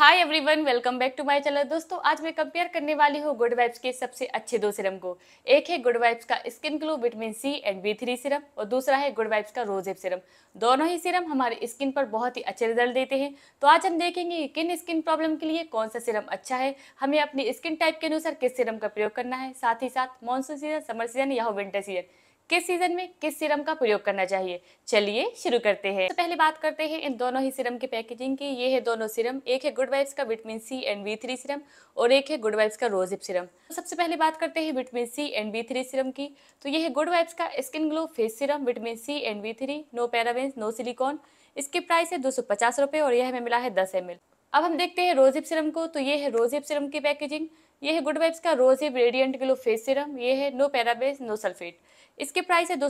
hi everyone welcome back to my channel दोस्तों आज मैं कंपेयर करने वाली हूँ गुड वाइब्स के सबसे अच्छे दो सिरम को एक है गुड वाइब्स का skin glow vitamin C and B three serum और दूसरा है गुड वाइब्स का रोजेप सिरम दोनों ही सिरम हमारे स्किन पर बहुत ही अच्छे रिजल्ट देते हैं तो आज हम देखेंगे कि किन स्किन प्रॉब्लम के लिए कौन सा सिरम अच्छा है हमें अपनी स्किन टाइप के अनुसार किस सिरम का प्रयोग करना है साथ ही साथ मानसून सीजन समर सीजन या विंटर सीजन किस सीजन में किस सीरम का प्रयोग करना चाहिए चलिए शुरू करते हैं तो पहले बात करते हैं इन दोनों ही सीरम की पैकेजिंग की ये है दोनों सीरम एक है गुड वाइब्स का vitamin C and B three serum और एक है गुड वाइब्स का रोजिप सीरम तो सबसे पहले बात करते हैं vitamin C and B three serum की तो ये है गुड वाइब्स का skin glow face serum vitamin C and B three no parabens no silicone इसकी प्राइस है दो सौ पचास रुपए और यह हमें मिला है दस एम अब हम देखते हैं रोजिप सीरम को तो ये है रोजिप सीरम की पैकेजिंग ये है गुड वाइब्स का rosehip radiant glow face serum ये है नो पैराबेस नो सल्फेट इसके प्राइस है दो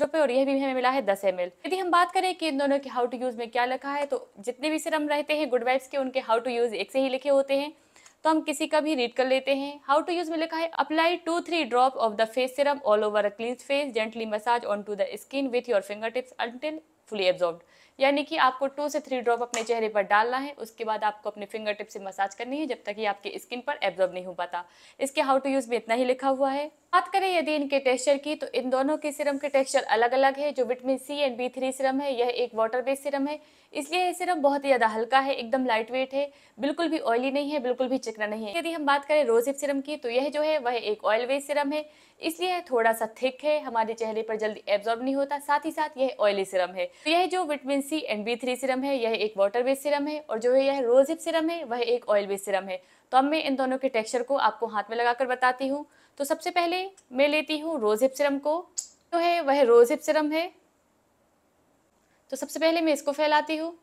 रुपए और यह भी हमें मिला है दस एम यदि हम बात करें कि इन दोनों के हाउ टू यूज में क्या लिखा है तो जितने भी सिरम रहते हैं गुड वाइब्स के उनके हाउ टू यूज एक से ही लिखे होते हैं तो हम किसी का भी रीड कर लेते हैं हाउ टू यूज में लिखा है apply two three drop of the face serum all over a clean face gently massage on to the skin with your finger tips until fully absorb यानी कि आपको टू से थ्री ड्रॉप अपने चेहरे पर डालना है उसके बाद आपको अपने फिंगर टिप से मसाज करनी है जब तक ये आपकी स्किन पर एब्जॉर्ब नहीं हो पाता इसके हाउ टू यूज़ में इतना ही लिखा हुआ है बात करें यदि इनके टेक्सचर की तो इन दोनों के सिरम के टेक्सचर अलग अलग है जो vitamin C and B three serum है यह एक वाटर बेस्ड सिरम है इसलिए यह सिरम बहुत ही ज़्यादा हल्का है एकदम लाइट वेट है बिल्कुल भी ऑयली नहीं है बिल्कुल भी चिकना नहीं है यदि हम बात करें रोजिप सिरम की तो यह जो है वह एक ऑयल बेस्ड सिरम है इसलिए थोड़ा सा थिक है हमारे चेहरे पर जल्दी एब्जॉर्ब नहीं होता साथ ही साथ यह ऑयली सिरम है तो यह जो vitamin C and B three serum है यह एक वाटर बेस्ड सिरम है और जो है यह रोज हिप सिरम है वह एक ऑयल बेस्ड सिरम है तो अब मैं इन दोनों के टेक्सचर को आपको हाथ में लगाकर बताती हूँ तो सबसे पहले मैं लेती हूँ रोज हिप सिरम को जो है वह रोज हिप सिरम है तो सबसे पहले मैं इसको फैलाती हूँ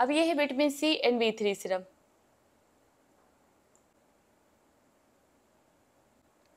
अब यह है vitamin C and B three serum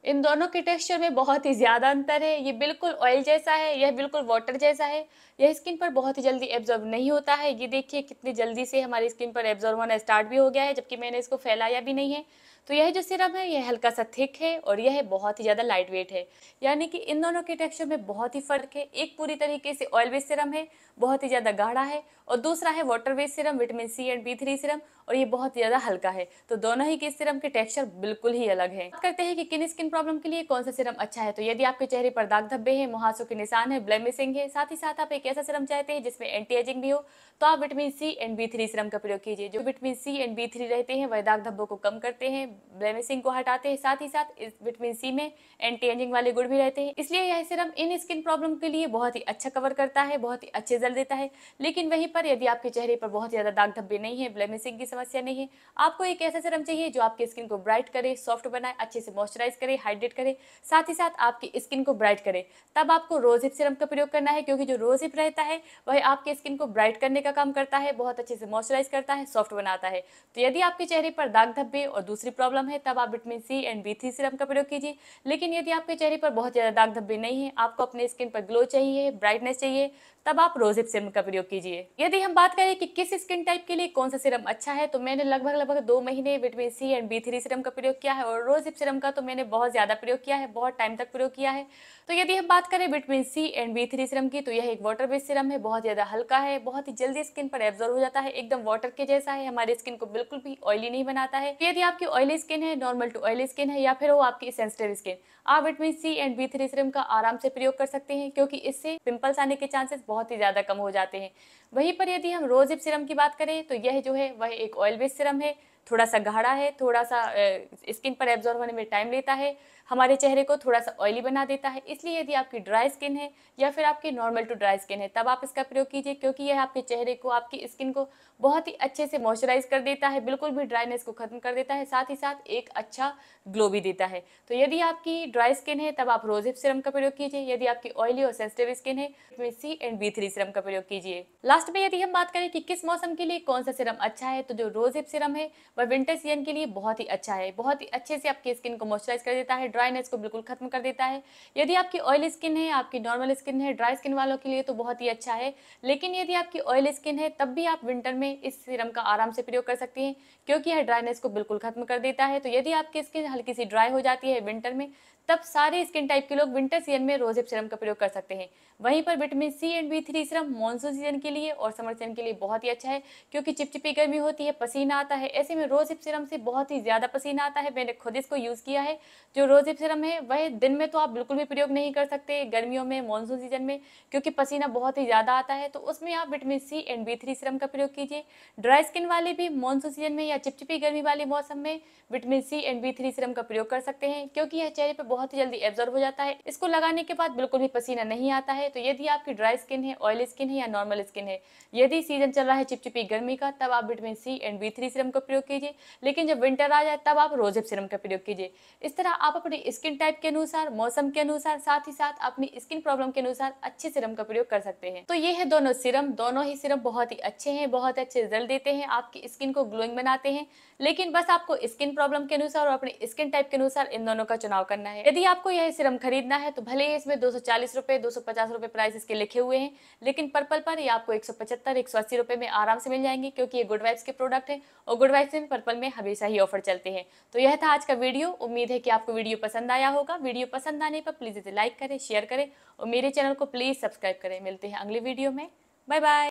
इन दोनों के टेक्सचर में बहुत ही ज़्यादा अंतर है ये बिल्कुल ऑयल जैसा है यह बिल्कुल वाटर जैसा है यह स्किन पर बहुत ही जल्दी एब्जॉर्ब नहीं होता है ये देखिए कितनी जल्दी से हमारी स्किन पर एब्जॉर्ब होना स्टार्ट भी हो गया है जबकि मैंने इसको फैलाया भी नहीं है तो यह जो सिरम है यह हल्का सा थिक है और यह बहुत ही ज़्यादा लाइट वेट है यानी कि इन दोनों के टेक्सचर में बहुत ही फ़र्क है एक पूरी तरीके से ऑयल बेस्ड सिरम है बहुत ही ज़्यादा गाढ़ा है और दूसरा है water based serum vitamin C and B three serum और ये बहुत ज़्यादा हल्का है तो दोनों ही के सिरम के टेक्सचर बिल्कुल ही अलग है करते हैं कि किन स्किन प्रॉब्लम के लिए कौन सा सिरम अच्छा है तो यदि आपके चेहरे पर दाग धब्बे हैं मुहासों के निशान है ब्लेमिसिंग है साथ ही साथ आप एक ऐसा सिरम चाहते हैं जिसमें एंटी एजिंग भी हो तो आप vitamin C and B three serum का प्रयोग कीजिए जो vitamin C and B three रहते हैं वह दाग धब्बों को कम करते हैं ब्लेमिसिंग को हटाते हैं साथ ही साथ इस विटामिन सी में एंटी एजिंग वाले गुड़ भी रहते हैं इसलिए यह सिरम इन स्किन प्रॉब्लम के लिए बहुत ही अच्छा कवर करता है बहुत ही अच्छे जल देता है लेकिन वहीं पर यदि आपके चेहरे पर बहुत ज़्यादा दाग धब्बे नहीं है ब्लेमिसिंग की समस्या नहीं है आपको एक ऐसा सिरम चाहिए जो आपकी स्किन को ब्राइट करे सॉफ्ट बनाए अच्छे से मॉइस्चराइज करे हाइड्रेट करे साथ ही साथ आपकी स्किन को ब्राइट करे तब आपको रोज हिप सिरम का प्रयोग करना है क्योंकि जो रोज हिप रहता है वह आपकी स्किन को ब्राइट करने का काम करता है बहुत अच्छे से मॉइस्चराइज करता है सॉफ्ट बनाता है तो यदि आपके चेहरे पर दाग धब्बे और दूसरी प्रॉब्लम है तब आप vitamin C and B three serum का प्रयोग कीजिए लेकिन यदि आपके चेहरे पर बहुत ज़्यादा दाग धब्बे नहीं है आपको अपने स्किन पर ग्लो चाहिए ब्राइटनेस चाहिए तब आप रोज हिप सिरम का प्रयोग कीजिए यदि हम बात करें कि किस स्किन टाइप के लिए कौन सा सिरम अच्छा है तो मैंने लगभग लगभग दो महीने vitamin C and B three serum का प्रयोग किया है और रोज हिप सिरम का तो मैंने बहुत बहुत ज़्यादा प्रयोग किया है बहुत टाइम तक प्रयोग किया है तो यदि हम बात करें vitamin C and B three serum की तो यह एक वाटर बेस्ड सिरम है बहुत ज़्यादा हल्का है बहुत ही जल्दी स्किन पर एब्जॉर्व हो जाता है एकदम वाटर के जैसा है हमारी स्किन को बिल्कुल भी ऑयली नहीं बनाता है तो यदि आपकी ऑयली स्किन है नॉर्मल टू ऑयली स्किन है या फिर वो आपकी सेंसिटिव स्किन आप vitamin C and B three serum का आराम से प्रयोग कर सकते हैं क्योंकि इससे पिंपल्स आने के चांसेस बहुत ही ज़्यादा कम हो जाते हैं वहीं पर यदि हम रोजिप सिरम की बात करें तो यह जो है वह एक ऑयल बेस्ड सिरम है थोड़ा सा गाढ़ा है थोड़ा सा स्किन पर एब्जॉर्व होने में टाइम लेता है हमारे चेहरे को थोड़ा सा ऑयली बना देता है इसलिए यदि आपकी ड्राई स्किन है या फिर आपकी नॉर्मल टू ड्राई स्किन है तब आप इसका प्रयोग कीजिए क्योंकि यह आपके चेहरे को आपकी स्किन को बहुत ही अच्छे से मॉइस्चराइज कर देता है बिल्कुल भी ड्राइनेस को ख़त्म कर देता है साथ ही साथ एक अच्छा ग्लो भी देता है तो यदि आपकी ड्राई स्किन है तब आप रोजिप सिरम का प्रयोग कीजिए यदि आपकी ऑयली और सेंसिटिव स्किन है तो C and B three serum का प्रयोग कीजिए लास्ट में यदि हम बात करें कि किस मौसम के लिए कौन सा सिरम अच्छा है तो जो रोजिप सिरम है बट विंटर सीजन के लिए बहुत ही अच्छा है बहुत ही अच्छे से आपकी स्किन को मॉइस्चराइज कर देता है ड्राइनेस को बिल्कुल खत्म कर देता है यदि आपकी ऑयल स्किन है आपकी नॉर्मल स्किन है ड्राई स्किन वालों के लिए तो बहुत ही अच्छा है लेकिन यदि आपकी ऑयल स्किन है तब भी आप विंटर में इस सीरम का आराम से प्रयोग कर सकती हैं क्योंकि यह ड्राइनेस को बिल्कुल खत्म कर देता है तो यदि आपकी स्किन हल्की सी ड्राई हो जाती है विंटर में तब सारे स्किन टाइप के लोग विंटर सीजन में रोजेप सीरम का प्रयोग कर सकते हैं वहीं पर vitamin C and B three serum monsoon season के लिए और समर सीजन के लिए बहुत ही अच्छा है क्योंकि चिपचिपी गर्मी होती है पसीना आता है ऐसे में में रोज हिप सिरम से बहुत ही ज़्यादा पसीना आता है मैंने खुद इसको यूज़ किया है जो रोज हिप सिरम है वह दिन में तो आप बिल्कुल भी प्रयोग नहीं कर सकते गर्मियों में मानसून सीजन में क्योंकि पसीना बहुत ही ज़्यादा आता है तो उसमें आप vitamin C and B three serum का प्रयोग कीजिए ड्राई स्किन वाले भी मानसून सीजन में या चिपचिपी गर्मी वाले मौसम में vitamin C and B three serum का प्रयोग कर सकते हैं क्योंकि यह चेहरे पर बहुत ही जल्दी एब्जॉर्व हो जाता है इसको लगाने के बाद बिल्कुल भी पसीना नहीं आता है तो यदि आपकी ड्राई स्किन है ऑयली स्किन है या नॉर्मल स्किन है यदि सीजन चल रहा है चिपचिपी गर्मी का तब आप vitamin C and B three serum का प्रयोग कीजिए लेकिन जब विंटर आ जाए तब आप रोजेप सिरम का प्रयोग कीजिए इस तरह आप अपनी स्किन टाइप के अनुसार मौसम के अनुसार साथ ही साथ अपनी स्किन प्रॉब्लम के अनुसार अच्छे सिरम का प्रयोग कर सकते हैं तो ये है दोनों सिरम दोनों ही सिरम बहुत ही अच्छे हैं बहुत अच्छे रिजल्ट देते हैं आपकी स्किन को ग्लोइंग बनाते हैं लेकिन बस आपको स्किन प्रॉब्लम के अनुसार और अपने स्किन टाइप के अनुसार इन दोनों का चुनाव करना है यदि आपको यह सिरम खरीदना है तो भले ही इसमें दो सौ चालीस रुपए प्राइस इसके लिखे हुए हैं लेकिन पर्पल पर ये आपको एक सौ पचहत्तर रुपए में आराम से मिल जाएंगे क्योंकि ये गुड वाइब्स के प्रोडक्ट है और गुड वाइब्स एंड पर्पल में हमेशा ही ऑफर चलते हैं तो यह था आज का वीडियो उम्मीद है कि आपको वीडियो पसंद आया होगा वीडियो पसंद आने पर प्लीज़ इसे लाइक करें शेयर करें और मेरे चैनल को प्लीज़ सब्सक्राइब करें मिलते हैं अगले वीडियो में बाय बाय